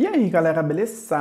E aí galera, beleza?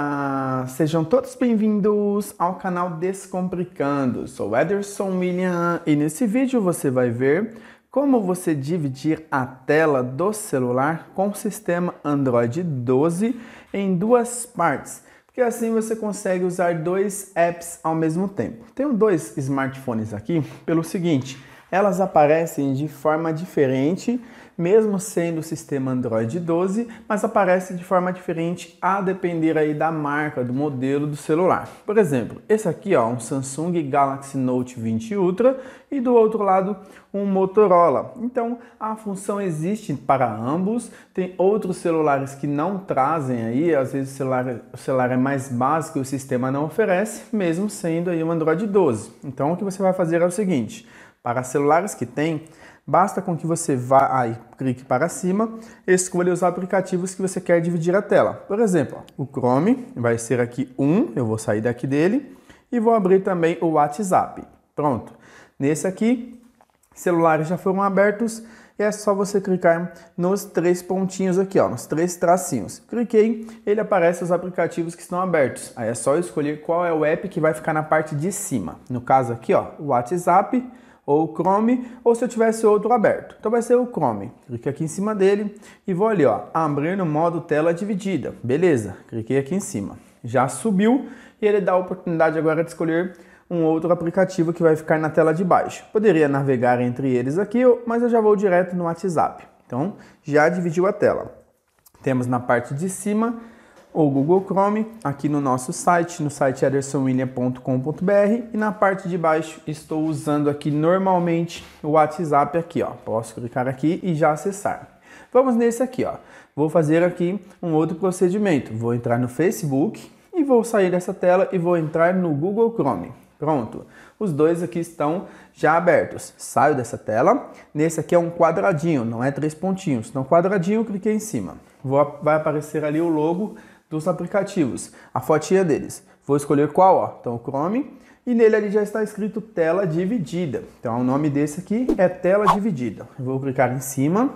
Sejam todos bem-vindos ao canal Descomplicando. Sou Ederson William e nesse vídeo você vai ver como você dividir a tela do celular com o sistema Android 12 em duas partes que assim você consegue usar dois apps ao mesmo tempo. Tenho dois smartphones aqui pelo seguinte, elas aparecem de forma diferente, mesmo sendo o sistema Android 12, mas aparecem de forma diferente a depender aí da marca, do modelo do celular. Por exemplo, esse aqui ó, um Samsung Galaxy Note 20 Ultra e do outro lado um Motorola. Então a função existe para ambos. Tem outros celulares que não trazem aí, às vezes o celular, o celular é mais básico e o sistema não oferece, mesmo sendo aí um Android 12. Então o que você vai fazer é o seguinte para celulares que têm, basta com que você vá aí, clique para cima, escolha os aplicativos que você quer dividir a tela. Por exemplo, o Chrome vai ser aqui um, eu vou sair daqui dele e vou abrir também o WhatsApp. Pronto. Nesse aqui, celulares já foram abertos e é só você clicar nos três pontinhos aqui, ó, nos três tracinhos. Cliquei, ele aparece os aplicativos que estão abertos. Aí é só escolher qual é o app que vai ficar na parte de cima. No caso aqui, ó, o WhatsApp ou o Chrome, ou se eu tivesse outro aberto. Então vai ser o Chrome. Clique aqui em cima dele e vou ali, ó, abrir no modo tela dividida. Beleza, cliquei aqui em cima. Já subiu e ele dá a oportunidade agora de escolher um outro aplicativo que vai ficar na tela de baixo. Poderia navegar entre eles aqui, mas eu já vou direto no WhatsApp. Então, já dividiu a tela. Temos na parte de cima ou Google Chrome, aqui no nosso site, no site edersonwilliam.com.br e na parte de baixo estou usando aqui normalmente o WhatsApp aqui, ó. Posso clicar aqui e já acessar. Vamos nesse aqui, ó. Vou fazer aqui um outro procedimento. Vou entrar no Facebook e vou sair dessa tela e vou entrar no Google Chrome. Pronto, os dois aqui estão já abertos. Saio dessa tela, nesse aqui é um quadradinho, não é três pontinhos. Então quadradinho, cliquei em cima. Vou, vai aparecer ali o logo dos aplicativos, a fotinha deles. Vou escolher qual, ó. Então o Chrome e nele ali já está escrito tela dividida. Então o nome desse aqui é tela dividida. Eu vou clicar em cima,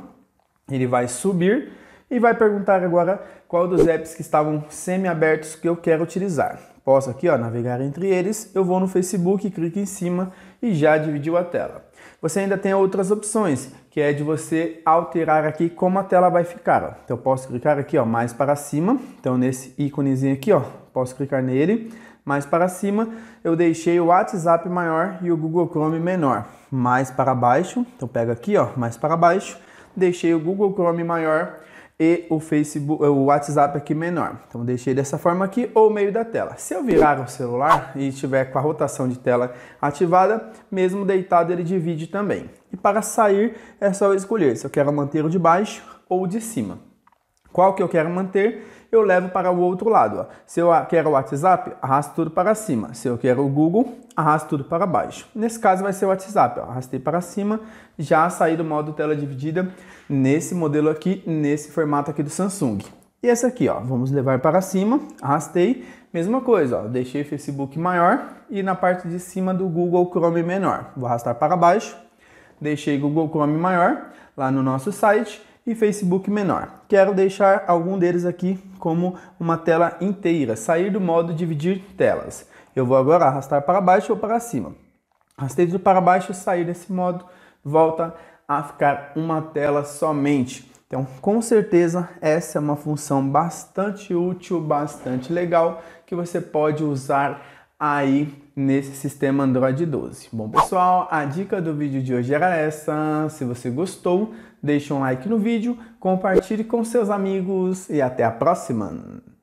ele vai subir e vai perguntar agora qual dos apps que estavam semi-abertos que eu quero utilizar. Posso aqui, ó, navegar entre eles. Eu vou no Facebook, clico em cima e já dividiu a tela. Você ainda tem outras opções, que é de você alterar aqui como a tela vai ficar. Ó. Então eu posso clicar aqui ó, mais para cima, então nesse íconezinho aqui, ó, posso clicar nele, mais para cima eu deixei o WhatsApp maior e o Google Chrome menor. Mais para baixo, então pega aqui ó, mais para baixo, deixei o Google Chrome maior e o Facebook, o WhatsApp aqui menor. Então deixei dessa forma aqui ou meio da tela. Se eu virar o celular e estiver com a rotação de tela ativada, mesmo deitado ele divide também. E para sair é só escolher se eu quero manter o de baixo ou o de cima. Qual que eu quero manter, eu levo para o outro lado. Ó. Se eu quero o WhatsApp, arrasto tudo para cima. Se eu quero o Google, arrasto tudo para baixo. Nesse caso vai ser o WhatsApp. Ó. Arrastei para cima, já saí do modo tela dividida nesse modelo aqui, nesse formato aqui do Samsung. E esse aqui, ó, vamos levar para cima, arrastei, mesma coisa, ó, deixei o Facebook maior e na parte de cima do Google Chrome menor. Vou arrastar para baixo, deixei Google Chrome maior lá no nosso site e Facebook menor. Quero deixar algum deles aqui como uma tela inteira, sair do modo dividir telas. Eu vou agora arrastar para baixo ou para cima. Arrastei tudo para baixo, sair desse modo, volta a ficar uma tela somente. Então, com certeza, essa é uma função bastante útil, bastante legal que você pode usar aí nesse sistema Android 12. Bom pessoal, a dica do vídeo de hoje era essa. Se você gostou, deixe um like no vídeo, compartilhe com seus amigos e até a próxima!